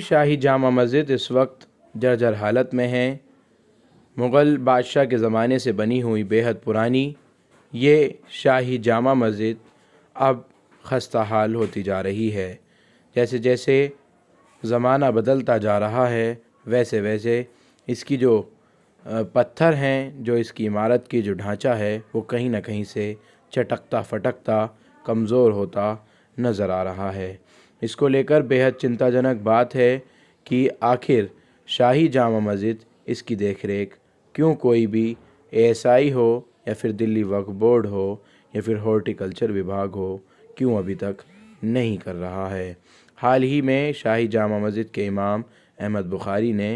शाही जामा मस्जिद इस वक्त जर्जर हालत में है मुग़ल बादशाह के ज़माने से बनी हुई बेहद पुरानी ये शाही जामा मस्जिद अब खस्ता हाल होती जा रही है जैसे जैसे ज़माना बदलता जा रहा है वैसे वैसे इसकी जो पत्थर हैं जो इसकी इमारत की जो ढांचा है वो कहीं ना कहीं से चटकता फटकता कमज़ोर होता नज़र आ रहा है इसको लेकर बेहद चिंताजनक बात है कि आखिर शाही जामा मस्जिद इसकी देखरेख क्यों कोई भी एएसआई हो या फिर दिल्ली वक्फ बोर्ड हो या फिर हॉर्टिकल्चर विभाग हो क्यों अभी तक नहीं कर रहा है हाल ही में शाही जामा मस्जिद के इमाम अहमद बुखारी ने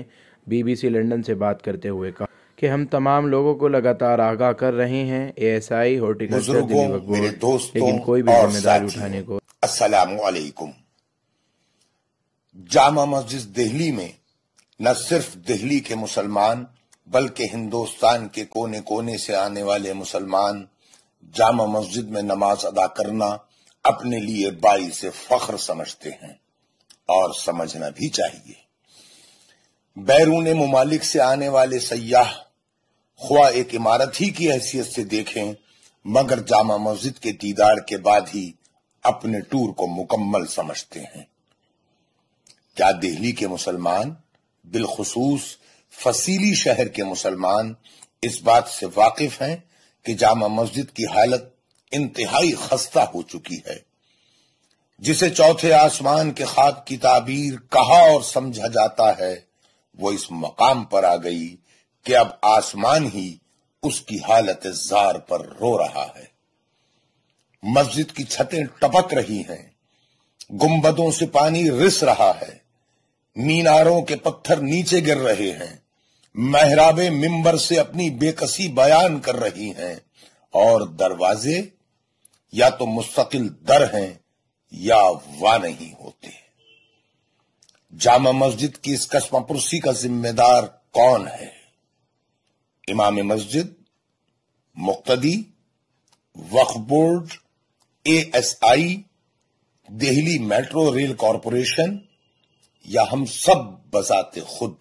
बीबीसी लंदन से बात करते हुए कहा कि हम तमाम लोगों को लगातार आगाह कर रहे हैं ASI horticulture Delhi Waqf board लेकिन कोई भी जिम्मेदारी उठाने को असलकुम जामा मस्जिद दिल्ली में न सिर्फ दिल्ली के मुसलमान बल्कि हिंदुस्तान के कोने कोने से आने वाले मुसलमान जामा मस्जिद में नमाज अदा करना अपने लिए बाई से फख्र समझते हैं और समझना भी चाहिए बैरून ममालिक से आने वाले सयाह ख्वा एक इमारत ही की हैसियत से देखें मगर जामा मस्जिद के दीदार के बाद ही अपने टूर को मुकम्मल समझते हैं क्या दिल्ली के मुसलमान बिलखसूस फसीली शहर के मुसलमान इस बात से वाकिफ हैं कि जामा मस्जिद की हालत इंतहाई खस्ता हो चुकी है जिसे चौथे आसमान के खाक की ताबीर कहा और समझा जाता है वो इस मकाम पर आ गई कि अब आसमान ही उसकी हालत जार पर रो रहा है मस्जिद की छतें टपक रही हैं गुम्बदों से पानी रिस रहा है मीनारों के पत्थर नीचे गिर रहे हैं महराबे मिंबर से अपनी बेकसी बयान कर रही हैं और दरवाजे या तो मुस्तकिल दर हैं या वा नहीं होते जामा मस्जिद की इस कस्मापुरसी का जिम्मेदार कौन है इमाम मस्जिद मुक्तदी Waqf board ASI Delhi metro rail corporation या हम सब बजाते खुद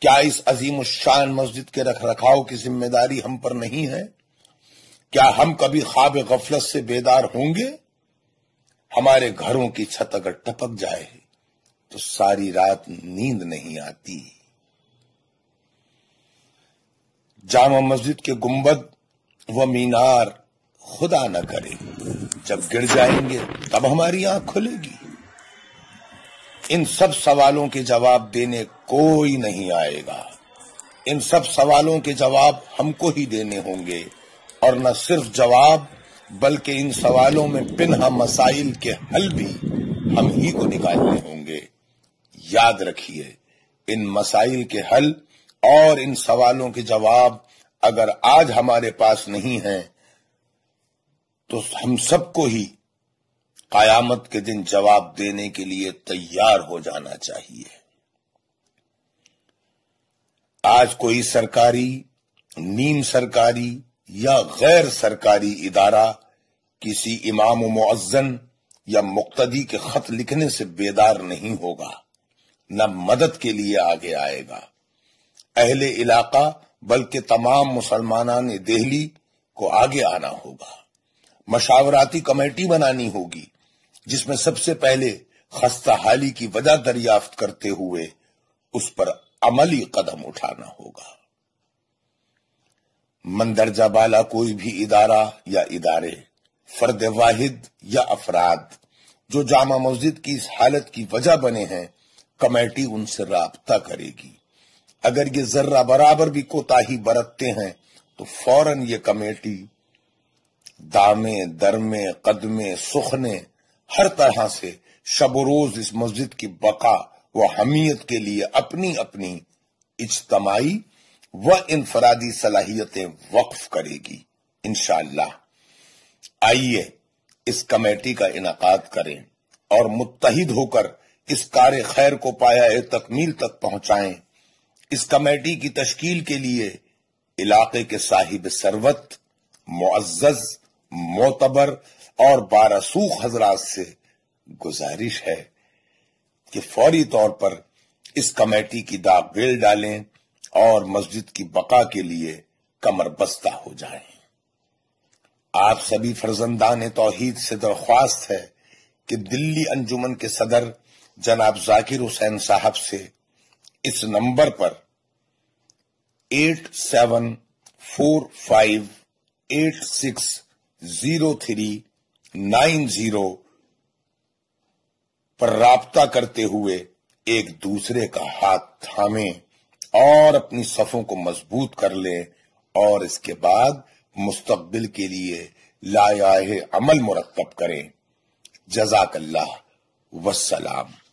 क्या इस अजीम शान मस्जिद के रख रखाव की जिम्मेदारी हम पर नहीं है क्या हम कभी ख्वाब गफलत से बेदार होंगे हमारे घरों की छत अगर टपक जाए तो सारी रात नींद नहीं आती जामा मस्जिद के गुंबद व मीनार खुदा न करे जब गिर जाएंगे तब हमारी आंख खुलेगी इन सब सवालों के जवाब देने कोई नहीं आएगा इन सब सवालों के जवाब हमको ही देने होंगे और न सिर्फ जवाब बल्कि इन सवालों में पिनहा मसाइल के हल भी हम ही को निकालने होंगे याद रखिए इन मसाइल के हल और इन सवालों के जवाब अगर आज हमारे पास नहीं है तो हम सबको ही कयामत के दिन जवाब देने के लिए तैयार हो जाना चाहिए आज कोई सरकारी नीम सरकारी या गैर सरकारी इदारा किसी इमाम मुअज्जन या मुक्तदी के खत लिखने से बेदार नहीं होगा न मदद के लिए आगे आएगा अहले इलाका बल्कि तमाम मुसलमाना ने दिल्ली को आगे आना होगा मशावराती कमेटी बनानी होगी जिसमें सबसे पहले खस्ता हाली की वजह दरियाफ्त करते हुए उस पर अमली कदम उठाना होगा मंदरजा बाला कोई भी इदारा या इदारे फर्द वाहिद या अफराद जो जामा मस्जिद की इस हालत की वजह बने हैं कमेटी उनसे रबता करेगी अगर ये जर्रा बराबर भी कोताही बरतते हैं तो फौरन ये कमेटी दामे दरमे कदमे सुखने हर तरह से शबरोज इस मस्जिद की बका व हमीयत के लिए अपनी अपनी इज्तमाही व इनफरादी सलाहियतें वक्फ करेगी इनशाला आइए इस कमेटी का इनका करें और मुतहद होकर इस कार खैर को पाया तकमील तक पहुंचाए इस कमेटी की तश्कील के लिए इलाके के साहिब सरवत मुआज मोतबर और बारसूख हजरात से गुजारिश है कि फौरी तौर पर इस कमेटी की दाग बेल डालें और मस्जिद की बका के लिए कमर बस्ता हो जाएं। आप सभी फर्जंदान तोहहीद से दरख्वास्त है कि दिल्ली अंजुमन के सदर जनाब जाकिर हुसैन साहब से इस नंबर पर eight seven four five eight six zero three nine zero पर रता करते हुए एक दूसरे का हाथ थामे और अपनी सफों को मजबूत कर ले और इसके बाद मुस्तबिल के लिए लाया अमल मुरतब करें जजाकल्ला वसलाम